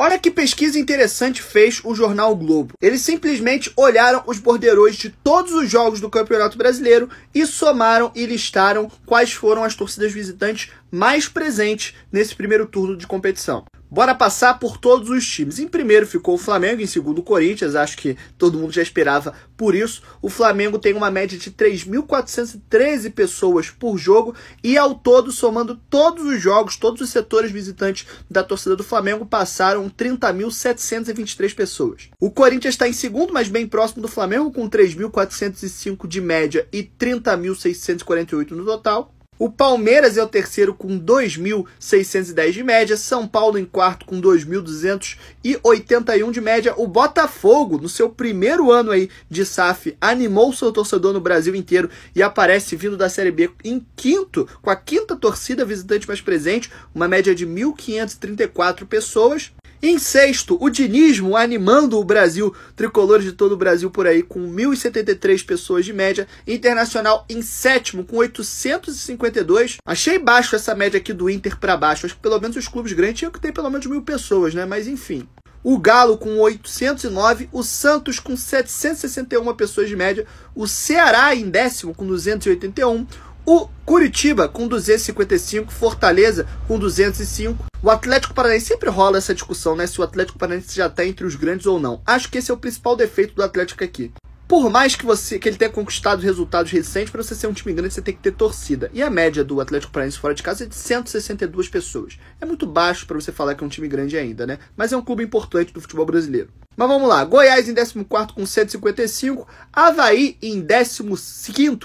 Olha que pesquisa interessante fez o jornal Globo. Eles simplesmente olharam os borderões de todos os jogos do Campeonato Brasileiro e somaram e listaram quais foram as torcidas visitantes mais presentes nesse primeiro turno de competição. Bora passar por todos os times. Em primeiro ficou o Flamengo, em segundo o Corinthians, acho que todo mundo já esperava por isso. O Flamengo tem uma média de 3.413 pessoas por jogo e ao todo, somando todos os jogos, todos os setores visitantes da torcida do Flamengo, passaram 30.723 pessoas. O Corinthians está em segundo, mas bem próximo do Flamengo, com 3.405 de média e 30.648 no total. O Palmeiras é o terceiro com 2.610 de média, São Paulo em quarto com 2.281 de média. O Botafogo, no seu primeiro ano aí de SAF, animou seu torcedor no Brasil inteiro e aparece vindo da Série B em quinto, com a quinta torcida visitante mais presente, uma média de 1.534 pessoas. Em sexto, o dinismo animando o Brasil, tricolores de todo o Brasil por aí, com 1.073 pessoas de média. Internacional em sétimo, com 852. Achei baixo essa média aqui do Inter para baixo. Acho que pelo menos os clubes grandes tinham que ter pelo menos mil pessoas, né? Mas enfim o Galo com 809, o Santos com 761 pessoas de média, o Ceará em décimo com 281, o Curitiba com 255, Fortaleza com 205. O Atlético Paranaense sempre rola essa discussão, né? Se o Atlético Paranaense já está entre os grandes ou não. Acho que esse é o principal defeito do Atlético aqui. Por mais que você que ele tenha conquistado resultados recentes, para você ser um time grande, você tem que ter torcida. E a média do Atlético Paranaense fora de casa é de 162 pessoas. É muito baixo para você falar que é um time grande ainda, né? Mas é um clube importante do futebol brasileiro. Mas vamos lá. Goiás em 14 com 155. Havaí em 15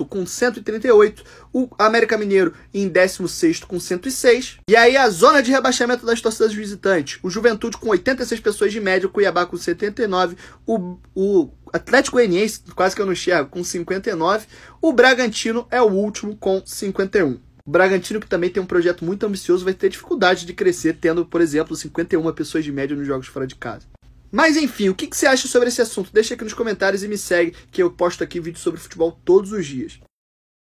com 138. O América Mineiro em 16 com 106. E aí a zona de rebaixamento das torcidas visitantes. O Juventude com 86 pessoas de média. O Cuiabá com 79. O, o Atlético Goianiense, quase que eu não enxergo, com 59. O Bragantino é o último com 51. O Bragantino, que também tem um projeto muito ambicioso, vai ter dificuldade de crescer, tendo, por exemplo, 51 pessoas de média nos jogos fora de casa. Mas enfim, o que, que você acha sobre esse assunto? Deixa aqui nos comentários e me segue, que eu posto aqui vídeo sobre futebol todos os dias.